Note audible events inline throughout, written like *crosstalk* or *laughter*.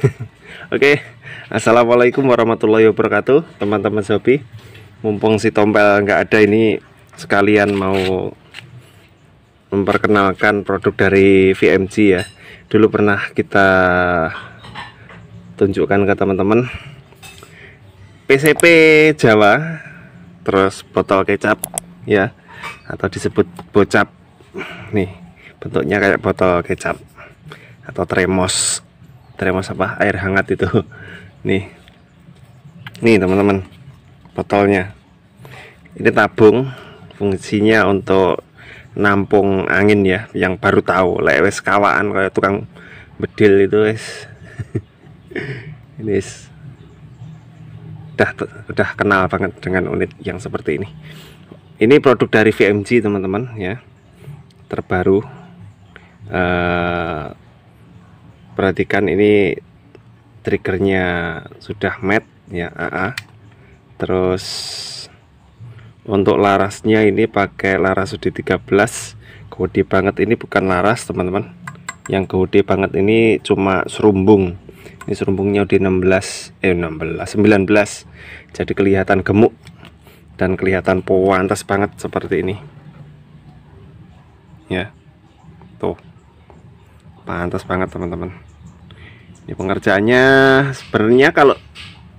*laughs* Oke, okay. assalamualaikum warahmatullahi wabarakatuh, teman-teman Sobi. Mumpung si Tompel nggak ada ini, sekalian mau memperkenalkan produk dari VMG ya. Dulu pernah kita tunjukkan ke teman-teman PCP Jawa, terus botol kecap ya, atau disebut bocap. Nih, bentuknya kayak botol kecap atau tremos teremos apa air hangat itu *laughs* nih nih teman-teman botolnya ini tabung fungsinya untuk nampung angin ya yang baru tahu lewes kawaan kayak tukang bedil itu wes *laughs* ini is. udah udah kenal banget dengan unit yang seperti ini ini produk dari VMG teman-teman ya terbaru eh, perhatikan ini triggernya sudah matte ya AA terus untuk larasnya ini pakai laras sudi 13 kode banget ini bukan laras teman-teman yang kode banget ini cuma serumbung ini serumbungnya udah 16 eh 16 19 jadi kelihatan gemuk dan kelihatan powantas banget seperti ini ya tuh pantas banget teman-teman ini ya, pengerjaannya sebenarnya kalau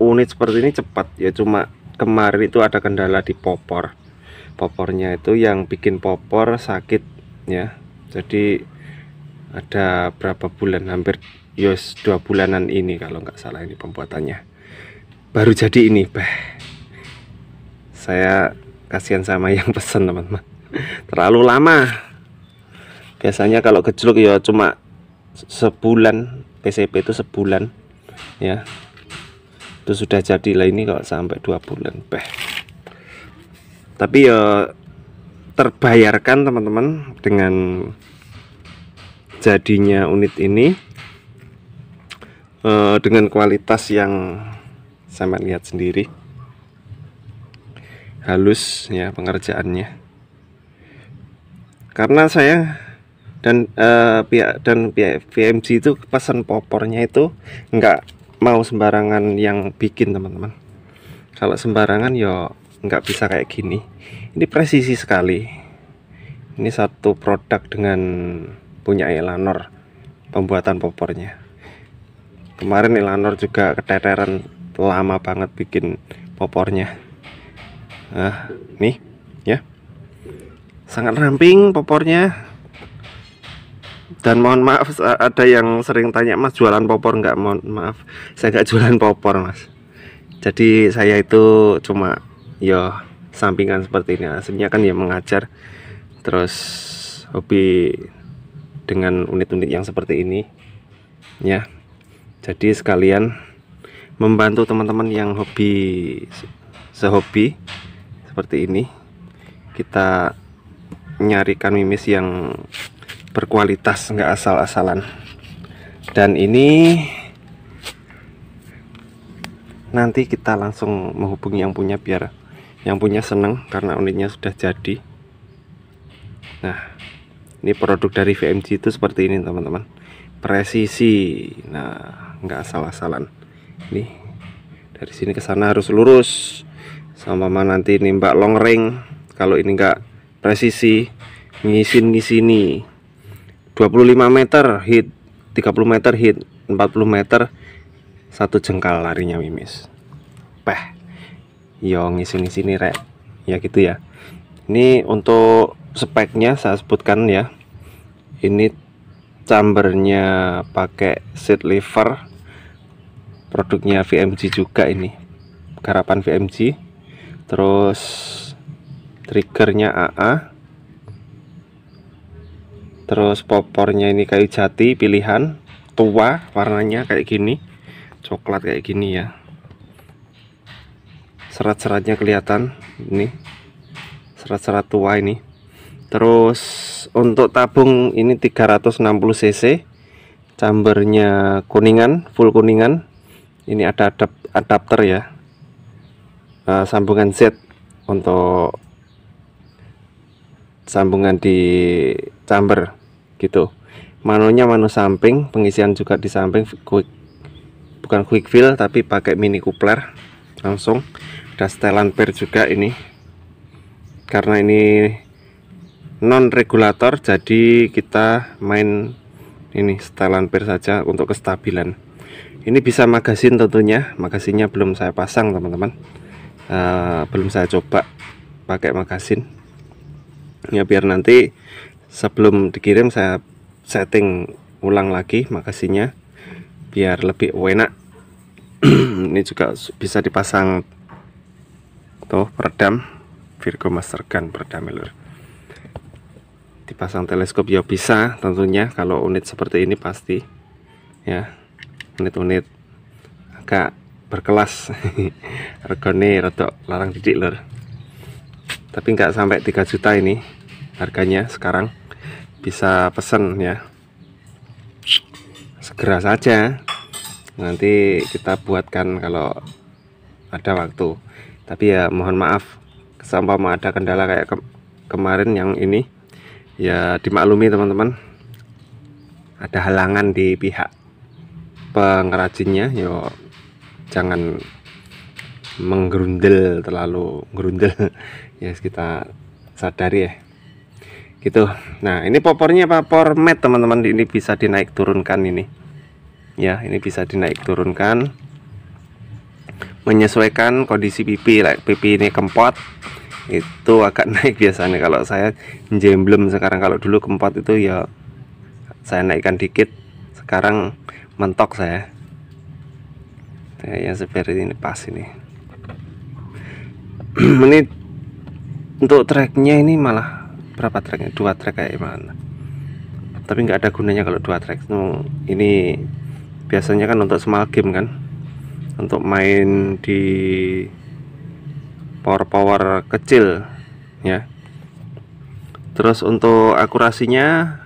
unit seperti ini cepat ya cuma kemarin itu ada kendala di popor popornya itu yang bikin popor sakit ya jadi ada berapa bulan hampir yos ya, dua bulanan ini kalau nggak salah ini pembuatannya baru jadi ini bah saya kasihan sama yang pesen teman-teman terlalu lama biasanya kalau gejluk ya cuma sebulan PCP itu sebulan ya itu sudah jadilah ini kalau sampai dua bulan beh. tapi ya terbayarkan teman-teman dengan jadinya unit ini eh, dengan kualitas yang sama lihat sendiri halus ya pengerjaannya karena saya dan uh, pihak dan pihak VMC itu pesan popornya itu nggak mau sembarangan yang bikin teman-teman kalau sembarangan ya nggak bisa kayak gini ini presisi sekali ini satu produk dengan punya Elanor pembuatan popornya kemarin Elanor juga keteteran lama banget bikin popornya nah nih ya sangat ramping popornya dan mohon maaf ada yang sering tanya mas jualan popor nggak mohon maaf saya nggak *laughs* jualan popor mas jadi saya itu cuma yo ya, sampingan seperti ini aslinya kan ya mengajar terus hobi dengan unit-unit yang seperti ini ya jadi sekalian membantu teman-teman yang hobi sehobi seperti ini kita nyarikan mimis yang berkualitas nggak asal-asalan dan ini nanti kita langsung menghubungi yang punya biar yang punya seneng karena unitnya sudah jadi nah ini produk dari VMG itu seperti ini teman-teman presisi nah nggak asal-asalan ini dari sini ke sana harus lurus sama mana nanti nimbak long ring kalau ini nggak presisi ngisin ngisini 25 meter hit 30 meter hit 40 meter satu jengkal larinya mimis peh yo ngisi-ngisi nih rek ya gitu ya ini untuk speknya saya sebutkan ya ini chambernya pakai seat lever produknya VMG juga ini garapan VMG terus triggernya AA terus popornya ini kayu jati pilihan tua warnanya kayak gini coklat kayak gini ya serat-seratnya kelihatan ini serat-serat tua ini terus untuk tabung ini 360 cc chambernya kuningan full kuningan ini ada adap adapter ya uh, sambungan Z untuk sambungan di chamber gitu manonya mano samping pengisian juga di samping quick bukan quick fill tapi pakai mini coupler langsung ada setelan per juga ini karena ini non regulator jadi kita main ini setelan per saja untuk kestabilan ini bisa magasin tentunya magasinnya belum saya pasang teman-teman uh, belum saya coba pakai magasin ya biar nanti sebelum dikirim saya setting ulang lagi makasihnya biar lebih enak *clears throat* ini juga bisa dipasang tuh peredam Virgo Master Gun peredam lur dipasang teleskop ya bisa tentunya kalau unit seperti ini pasti ya unit-unit agak berkelas *laughs* regone rodok larang didik lur tapi nggak sampai 3 juta ini harganya sekarang bisa pesen ya segera saja nanti kita buatkan kalau ada waktu tapi ya mohon maaf seumpama ada kendala kayak ke kemarin yang ini ya dimaklumi teman-teman ada halangan di pihak pengrajinnya yo jangan menggerundel terlalu gerundel *laughs* ya yes, kita sadari ya gitu nah ini popornya apa mat teman-teman ini bisa dinaik turunkan ini ya ini bisa dinaik turunkan menyesuaikan kondisi pipi like pipi ini kempot itu agak *laughs* naik biasanya kalau saya jemblem sekarang kalau dulu kempot itu ya saya naikkan dikit sekarang mentok saya Yang seperti ini pas ini Menit *clears throat* untuk tracknya ini malah berapa tracknya dua track kayak mana tapi nggak ada gunanya kalau dua track ini biasanya kan untuk small game kan untuk main di power power kecil ya terus untuk akurasinya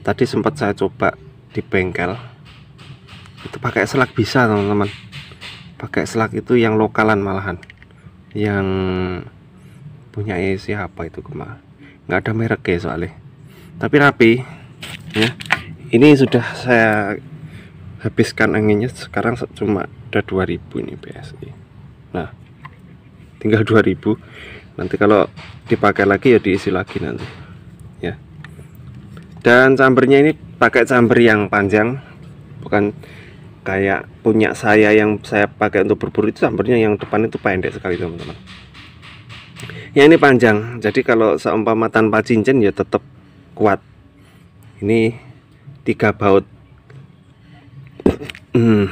tadi sempat saya coba di bengkel itu pakai selak bisa teman-teman pakai selak itu yang lokalan malahan yang punya siapa itu kemah nggak ada merek ya soalnya tapi rapi ya ini sudah saya habiskan anginnya sekarang cuma ada 2000 ini PSI nah tinggal 2000 nanti kalau dipakai lagi ya diisi lagi nanti ya dan sampernya ini pakai samper yang panjang bukan kayak punya saya yang saya pakai untuk berburu itu sampernya yang depan itu pendek sekali teman-teman Ya ini panjang jadi kalau seumpama tanpa cincin ya tetap kuat ini tiga baut hmm.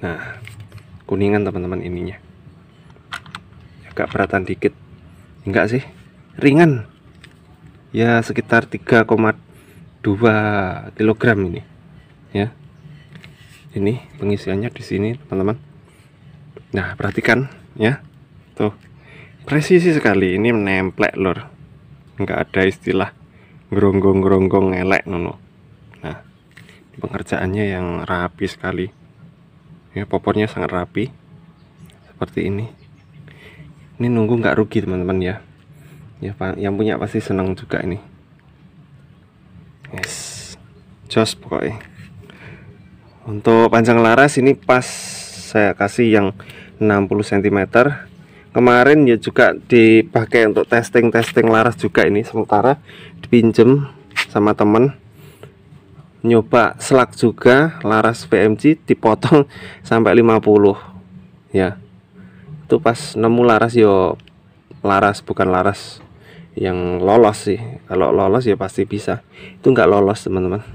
nah kuningan teman-teman ininya agak beratan dikit enggak sih ringan ya sekitar 3,2 kg ini ya ini pengisiannya di sini teman-teman nah perhatikan ya tuh presisi sekali ini menemplek lor nggak ada istilah geronggong geronggong ngelek nono nah pengerjaannya yang rapi sekali ya popornya sangat rapi seperti ini ini nunggu nggak rugi teman-teman ya ya yang punya pasti senang juga ini yes jos pokoknya untuk panjang laras ini pas saya kasih yang 60 cm kemarin ya juga dipakai untuk testing testing laras juga ini sementara dipinjem sama temen nyoba selak juga laras PMG dipotong *laughs* sampai 50 ya itu pas nemu laras yo laras bukan laras yang lolos sih kalau lolos ya pasti bisa itu nggak lolos teman-teman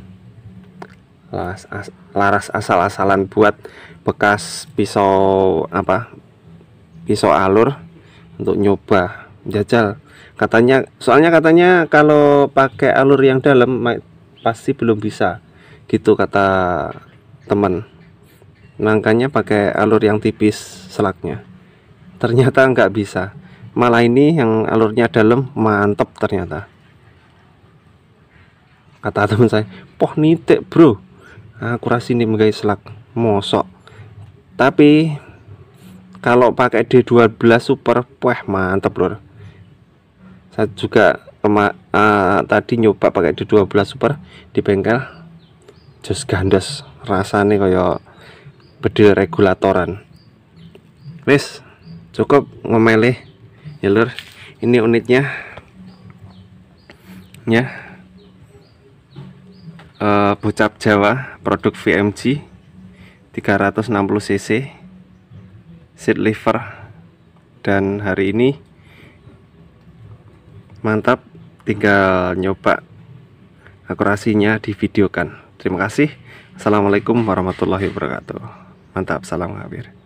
laras asal-asalan buat bekas pisau apa pisau alur untuk nyoba jajal katanya soalnya katanya kalau pakai alur yang dalam pasti belum bisa gitu kata teman nangkanya pakai alur yang tipis selaknya ternyata nggak bisa malah ini yang alurnya dalam mantep ternyata kata teman saya poh nitik bro akurasi nih guys selak mosok tapi kalau pakai D12 super wah mantap lor saya juga uh, tadi nyoba pakai D12 super di bengkel jos gandos rasanya kayak bedil regulatoran wis cukup ngomelih ya lor ini unitnya ya uh, bocap jawa produk VMG 360 cc seat liver dan hari ini mantap tinggal nyoba akurasinya di videokan terima kasih assalamualaikum warahmatullahi wabarakatuh mantap salam kabir